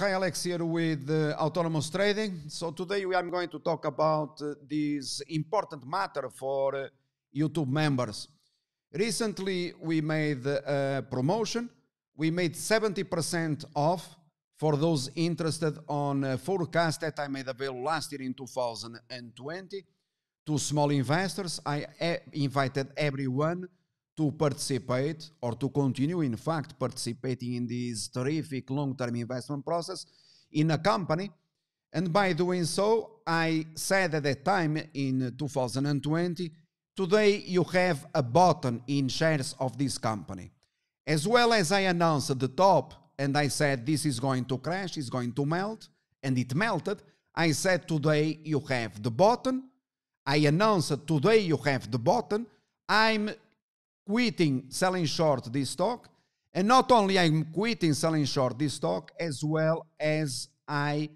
Hi Alex here with uh, autonomous trading. So today we are going to talk about uh, this important matter for uh, YouTube members. Recently we made uh, a promotion. We made 70% off for those interested on a uh, forecast that I made available last year in 2020 to small investors. I e eh, invited everyone to participate or to continue, in fact, participating in this terrific long term investment process in a company. And by doing so, I said at that time in 2020 today you have a button in shares of this company. As well as I announced at the top and I said this is going to crash, it's going to melt, and it melted, I said today you have the button. I announced today you have the button. I'm quitting selling short this stock. And not only I'm quitting selling short this stock, as well as I,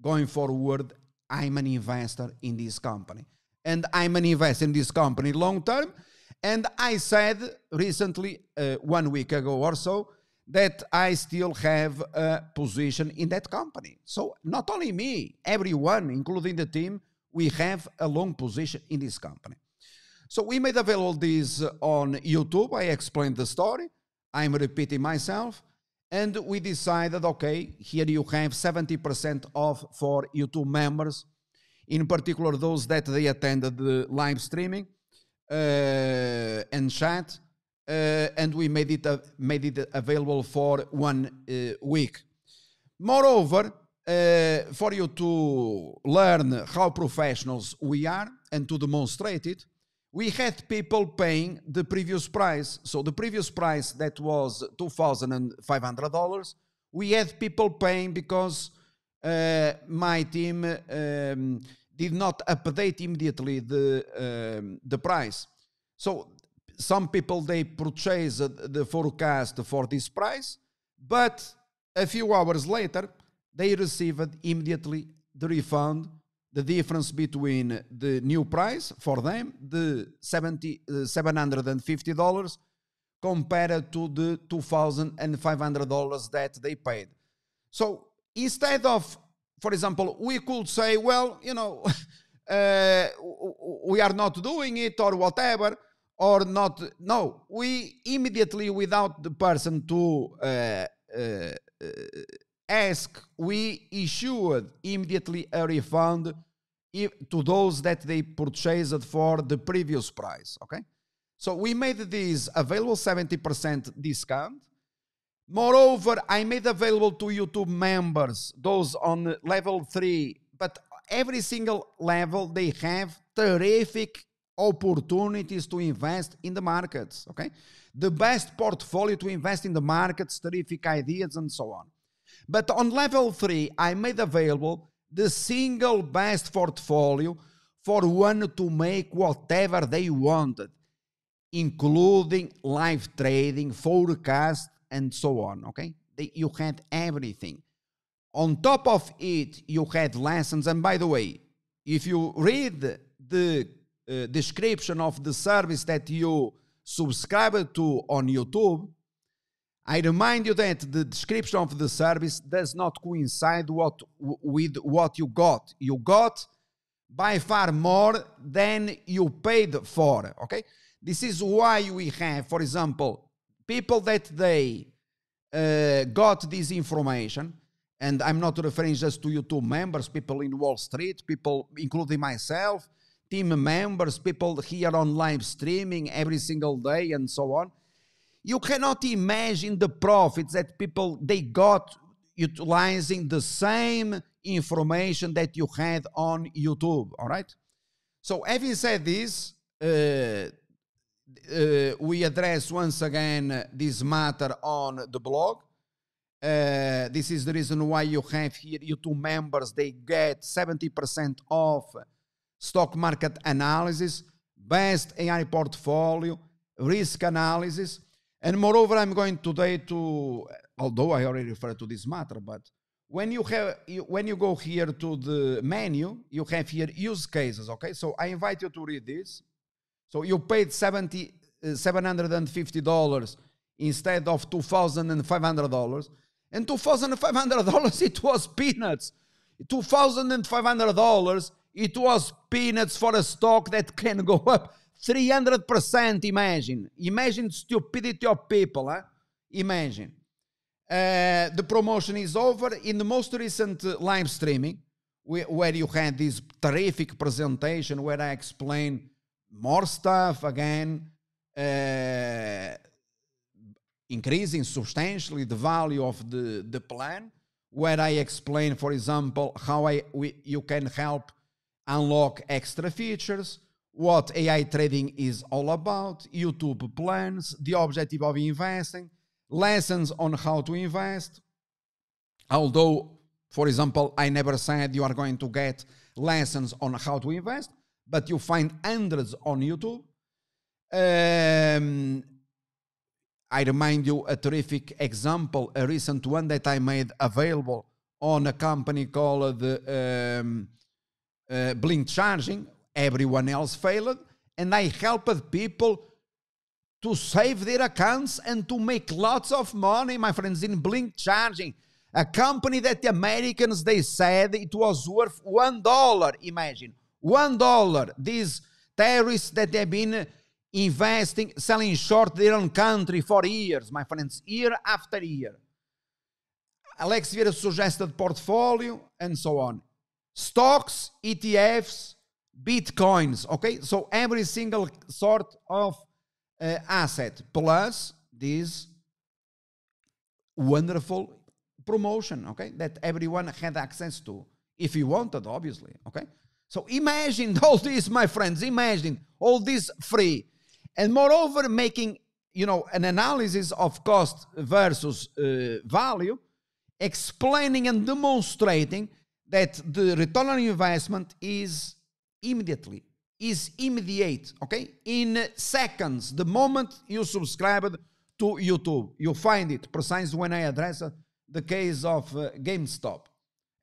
going forward, I'm an investor in this company. And I'm an investor in this company long term. And I said recently, uh, one week ago or so, that I still have a position in that company. So not only me, everyone, including the team, we have a long position in this company. So we made available this on YouTube. I explained the story. I'm repeating myself. And we decided, okay, here you have 70% off for YouTube members, in particular those that they attended the live streaming uh, and chat. Uh, and we made it, uh, made it available for one uh, week. Moreover, uh, for you to learn how professionals we are and to demonstrate it, we had people paying the previous price. So the previous price that was $2,500, we had people paying because uh, my team um, did not update immediately the, um, the price. So some people, they purchased the forecast for this price, but a few hours later, they received immediately the refund the difference between the new price for them, the 70, uh, $750, compared to the $2,500 that they paid. So instead of, for example, we could say, well, you know, uh, we are not doing it or whatever, or not. No, we immediately, without the person to uh, uh, uh ask, we issued immediately a refund if, to those that they purchased for the previous price, okay? So we made this available 70% discount. Moreover, I made available to YouTube members, those on level 3, but every single level they have terrific opportunities to invest in the markets, okay? The best portfolio to invest in the markets, terrific ideas and so on. But on level 3, I made available the single best portfolio for one to make whatever they wanted, including live trading, forecast, and so on. Okay, they, you had everything. On top of it, you had lessons. And by the way, if you read the uh, description of the service that you subscribe to on YouTube, I remind you that the description of the service does not coincide what, with what you got. You got by far more than you paid for, okay? This is why we have, for example, people that they uh, got this information, and I'm not referring just to YouTube members, people in Wall Street, people, including myself, team members, people here on live streaming every single day, and so on you cannot imagine the profits that people they got utilizing the same information that you had on YouTube. All right. So having said this, uh, uh, we address once again this matter on the blog. Uh, this is the reason why you have here YouTube members, they get 70% off stock market analysis, best AI portfolio, risk analysis. And moreover, I'm going today to, although I already referred to this matter, but when you have you, when you go here to the menu, you have here use cases. Okay, so I invite you to read this. So you paid 70, uh, $750 instead of $2,500. And $2,500, it was peanuts. $2,500, it was peanuts for a stock that can go up 300%, imagine. Imagine stupidity of people, huh? Eh? Imagine. Uh, the promotion is over. In the most recent uh, live streaming, we, where you had this terrific presentation where I explain more stuff again, uh, increasing substantially the value of the, the plan, where I explain, for example, how I, we, you can help unlock extra features, what AI trading is all about, YouTube plans, the objective of investing, lessons on how to invest. Although, for example, I never said you are going to get lessons on how to invest, but you find hundreds on YouTube. Um, I remind you a terrific example, a recent one that I made available on a company called um, uh, Blink Charging, everyone else failed, and I helped people to save their accounts and to make lots of money, my friends, in Blink Charging. A company that the Americans they said it was worth one dollar. Imagine one dollar. These terrorists that have been investing, selling short their own country for years, my friends, year after year. Alex Vieira suggested portfolio and so on. Stocks, ETFs, bitcoins. Okay, so every single sort of uh, asset plus this wonderful promotion. Okay, that everyone had access to if he wanted, obviously. Okay, so imagine all this, my friends. Imagine all this free, and moreover, making you know an analysis of cost versus uh, value, explaining and demonstrating that the return on investment is immediately is immediate, okay? In seconds, the moment you subscribed to YouTube, you find it precisely when I address uh, the case of uh, GameStop.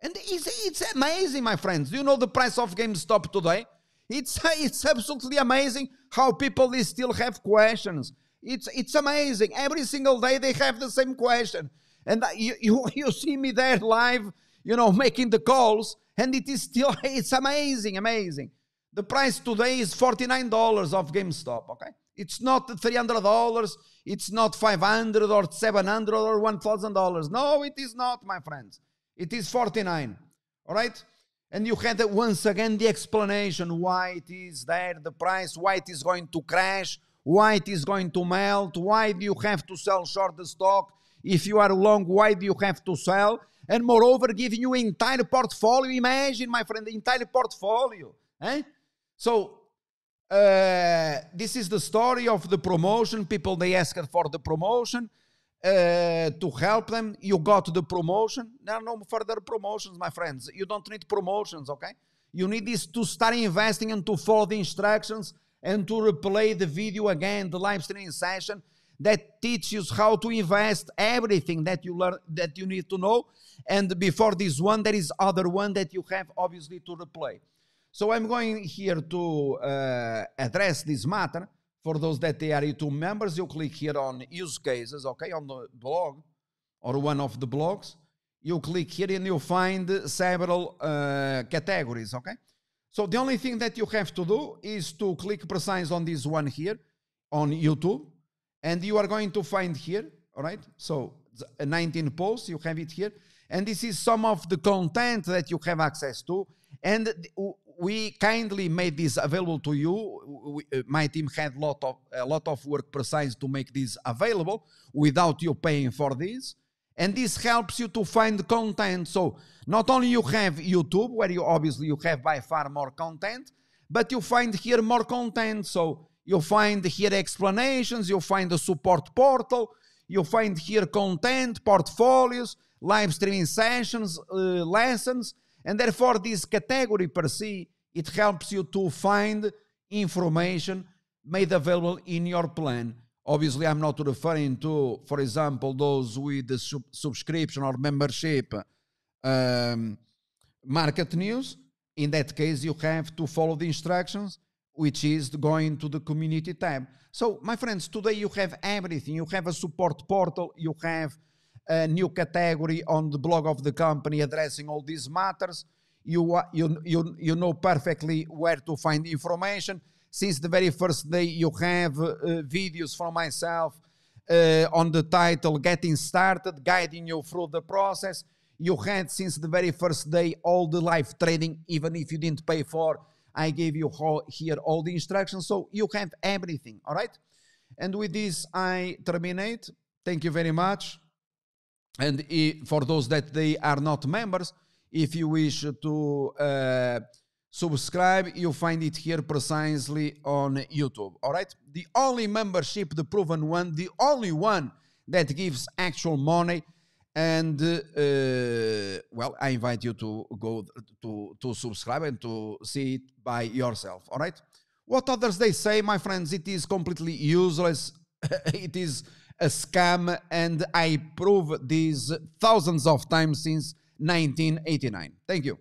And it's, it's amazing, my friends. You know the price of GameStop today? It's, it's absolutely amazing how people still have questions. It's, it's amazing. Every single day they have the same question. And uh, you, you, you see me there live you know, making the calls. And it is still, it's amazing, amazing. The price today is $49 of GameStop, okay? It's not $300, it's not $500 or $700 or $1,000. No, it is not, my friends. It is 49, all right? And you had uh, once again the explanation why it is there, the price, why it is going to crash, why it is going to melt, why do you have to sell short the stock? If you are long, why do you have to sell? and moreover giving you entire portfolio. Imagine, my friend, the entire portfolio. Eh? So uh, this is the story of the promotion. People they asked for the promotion uh, to help them. You got the promotion. There are no further promotions, my friends. You don't need promotions, okay? You need this to start investing and to follow the instructions and to replay the video again, the live streaming session, that teaches how to invest everything that you learn that you need to know. And before this one, there is other one that you have obviously to replay. So I'm going here to uh, address this matter. For those that they are YouTube members, you click here on use cases, okay, on the blog or one of the blogs. You click here and you find several uh, categories, okay? So the only thing that you have to do is to click precise on this one here on YouTube and you are going to find here, all right? So uh, 19 posts, you have it here. And this is some of the content that you have access to. And we kindly made this available to you. We, uh, my team had lot of, a lot of work precise to make this available without you paying for this. And this helps you to find content. So not only you have YouTube, where you obviously you have by far more content, but you find here more content. So You'll find here explanations, you'll find the support portal, you'll find here content, portfolios, live streaming sessions, uh, lessons, and therefore this category per se, it helps you to find information made available in your plan. Obviously, I'm not referring to, for example, those with the sub subscription or membership um, market news. In that case, you have to follow the instructions which is going to the community tab. So, my friends, today you have everything. You have a support portal, you have a new category on the blog of the company addressing all these matters. You, you, you, you know perfectly where to find information. Since the very first day, you have uh, videos from myself uh, on the title Getting Started, guiding you through the process. You had since the very first day all the live training, even if you didn't pay for I gave you all, here all the instructions, so you have everything, all right? And with this, I terminate. Thank you very much. And for those that they are not members, if you wish to uh, subscribe, you find it here precisely on YouTube, all right? The only membership, the proven one, the only one that gives actual money and uh, uh, well, I invite you to go to, to subscribe and to see it by yourself. All right. What others they say, my friends, it is completely useless. it is a scam, and I prove this thousands of times since 1989. Thank you.